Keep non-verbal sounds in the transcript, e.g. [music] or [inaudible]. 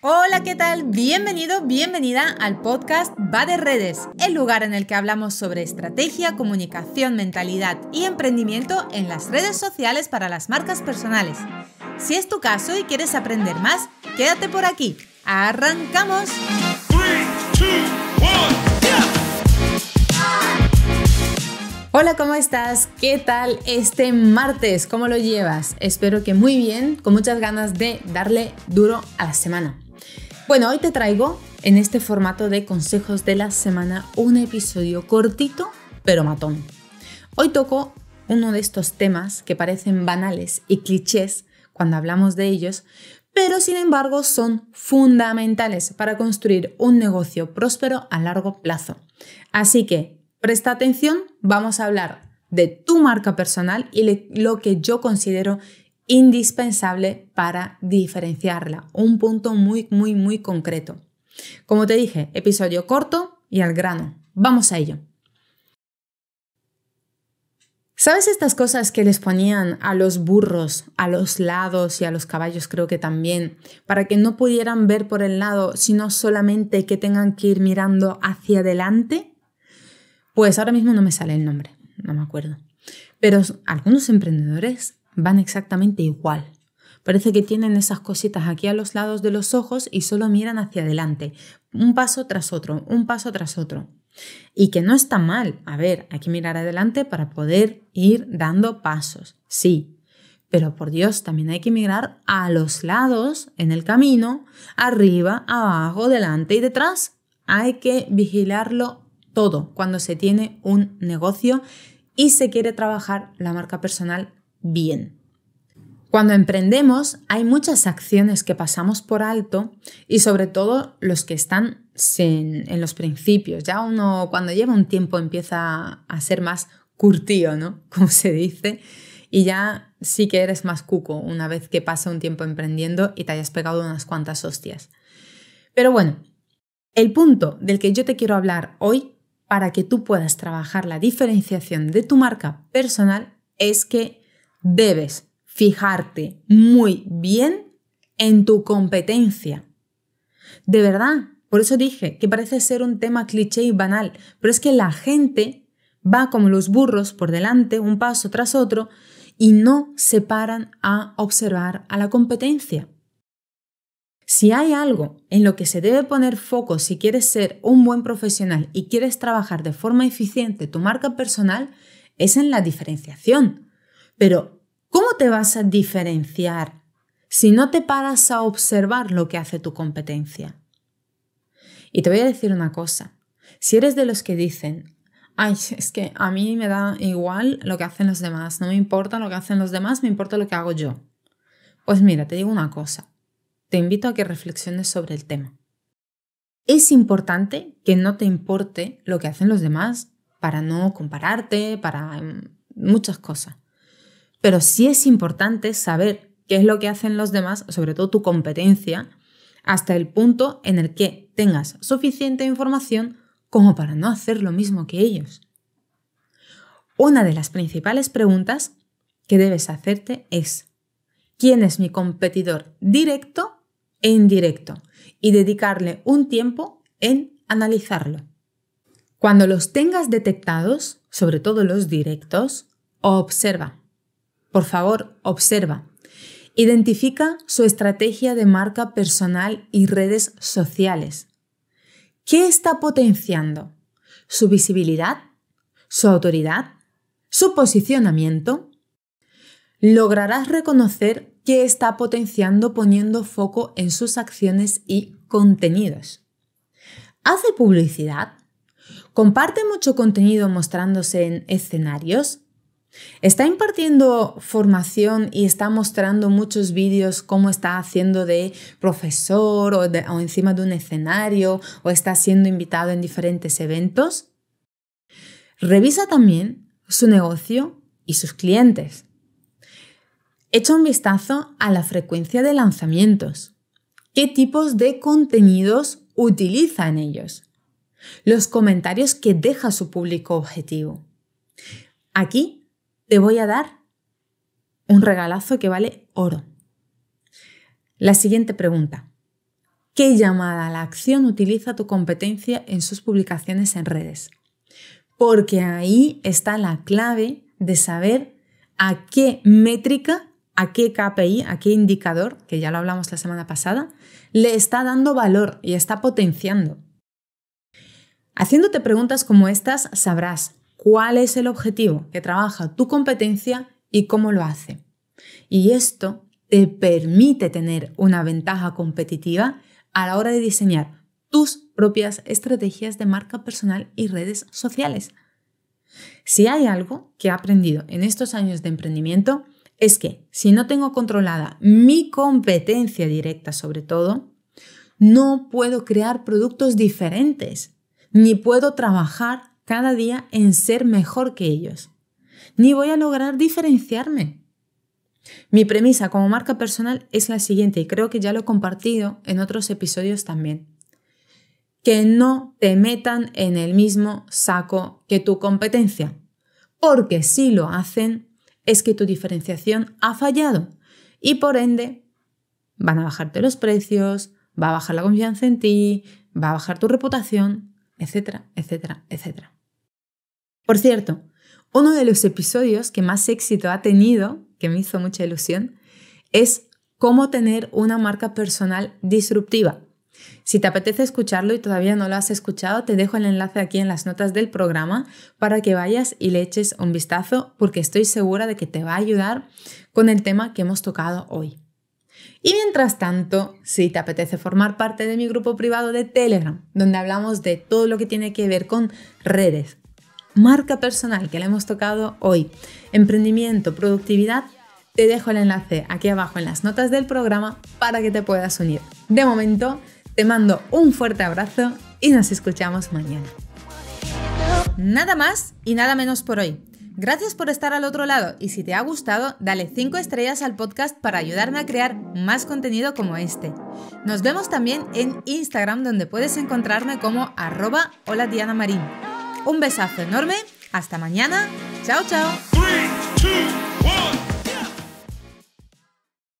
Hola, ¿qué tal? Bienvenido, bienvenida al podcast Va de Redes, el lugar en el que hablamos sobre estrategia, comunicación, mentalidad y emprendimiento en las redes sociales para las marcas personales. Si es tu caso y quieres aprender más, quédate por aquí. ¡Arrancamos! Hola, ¿cómo estás? ¿Qué tal este martes? ¿Cómo lo llevas? Espero que muy bien, con muchas ganas de darle duro a la semana. Bueno, hoy te traigo en este formato de consejos de la semana un episodio cortito pero matón. Hoy toco uno de estos temas que parecen banales y clichés cuando hablamos de ellos, pero sin embargo son fundamentales para construir un negocio próspero a largo plazo. Así que presta atención, vamos a hablar de tu marca personal y lo que yo considero indispensable para diferenciarla. Un punto muy, muy, muy concreto. Como te dije, episodio corto y al grano. Vamos a ello. ¿Sabes estas cosas que les ponían a los burros, a los lados y a los caballos creo que también, para que no pudieran ver por el lado, sino solamente que tengan que ir mirando hacia adelante? Pues ahora mismo no me sale el nombre, no me acuerdo. Pero algunos emprendedores van exactamente igual. Parece que tienen esas cositas aquí a los lados de los ojos y solo miran hacia adelante, un paso tras otro, un paso tras otro. Y que no está mal, a ver, hay que mirar adelante para poder ir dando pasos, sí. Pero por Dios, también hay que mirar a los lados, en el camino, arriba, abajo, delante y detrás. Hay que vigilarlo todo cuando se tiene un negocio y se quiere trabajar la marca personal bien. Cuando emprendemos hay muchas acciones que pasamos por alto y sobre todo los que están en, los principios. Ya uno cuando lleva un tiempo empieza a ser más curtío, ¿no? [laughs] Como se dice. Y ya sí que eres más cuco una vez que pasa un tiempo emprendiendo y te hayas pegado unas cuantas hostias. Pero bueno, el punto del que yo te quiero hablar hoy para que tú puedas trabajar la diferenciación de tu marca personal es que debes fijarte muy bien en tu competencia. De verdad, por eso dije que parece ser un tema cliché y banal, pero es que la gente va como los burros por delante, un paso tras otro, y no se paran a observar a la competencia. Si hay algo en lo que se debe poner foco si quieres ser un buen profesional y quieres trabajar de forma eficiente tu marca personal, es en la diferenciación. Pero, ¿cómo te vas a diferenciar si no te paras a observar lo que hace tu competencia? Y te voy a decir una cosa. Si eres de los que dicen, ay, es que a mí me da igual lo que hacen los demás, no me importa lo que hacen los demás, me importa lo que hago yo. Pues mira, te digo una cosa. Te invito a que reflexiones sobre el tema. Es importante que no te importe lo que hacen los demás para no compararte, para mm, muchas cosas. Pero sí es importante saber qué es lo que hacen los demás, sobre todo tu competencia, hasta el punto en el que tengas suficiente información como para no hacer lo mismo que ellos. Una de las principales preguntas que debes hacerte es, ¿quién es mi competidor directo e indirecto? Y dedicarle un tiempo en analizarlo. Cuando los tengas detectados, sobre todo los directos, observa por favor, observa. Identifica su estrategia de marca personal y redes sociales. ¿Qué está potenciando? ¿Su visibilidad? ¿Su autoridad? ¿Su posicionamiento? Lograrás reconocer qué está potenciando poniendo foco en sus acciones y contenidos. ¿Hace publicidad? ¿Comparte mucho contenido mostrándose en escenarios? Está impartiendo formación y está mostrando muchos vídeos cómo está haciendo de profesor o, encima de un escenario o está siendo invitado en diferentes eventos. Revisa también su negocio y sus clientes. Echa un vistazo a la frecuencia de lanzamientos. ¿Qué tipos de contenidos utiliza en ellos? Los comentarios que deja su público objetivo. Aquí te voy a dar un regalazo que vale oro. La siguiente pregunta. ¿Qué llamada a la acción utiliza tu competencia en sus publicaciones en redes? Porque ahí está la clave de saber a qué métrica, a qué KPI, a qué indicador, que ya lo hablamos la semana pasada, le está dando valor y está potenciando. Haciéndote preguntas como estas sabrás cuál es el objetivo que trabaja tu competencia y cómo lo hace. Y esto te permite tener una ventaja competitiva a la hora de diseñar tus propias estrategias de marca personal y redes sociales. Si hay algo que he aprendido en estos años de emprendimiento, es que si no tengo controlada mi competencia directa sobre todo, no puedo crear productos diferentes, ni puedo trabajar cada día en ser mejor que ellos, ni voy a lograr diferenciarme. Mi premisa como marca personal es la siguiente, y creo que ya lo he compartido en otros episodios también. Que no te metan en el mismo saco que tu competencia, porque si lo hacen es que tu diferenciación ha fallado y por ende van a bajarte los precios, va a bajar la confianza en ti, va a bajar tu reputación, etcétera, etcétera, etcétera. Por cierto, uno de los episodios que más éxito ha tenido, que me hizo mucha ilusión, es cómo tener una marca personal disruptiva. Si te apetece escucharlo y todavía no lo has escuchado, te dejo el enlace aquí en las notas del programa para que vayas y le eches un vistazo porque estoy segura de que te va a ayudar con el tema que hemos tocado hoy. Y mientras tanto, si te apetece formar parte de mi grupo privado de Telegram, donde hablamos de todo lo que tiene que ver con redes, marca personal que le hemos tocado hoy, emprendimiento, productividad, te dejo el enlace aquí abajo en las notas del programa para que te puedas unir. De momento, te mando un fuerte abrazo y nos escuchamos mañana. Nada más y nada menos por hoy. Gracias por estar al otro lado y si te ha gustado, dale 5 estrellas al podcast para ayudarme a crear más contenido como este. Nos vemos también en Instagram donde puedes encontrarme como arroba hola Diana Marín un besazo enorme. Hasta mañana. Chao, chao.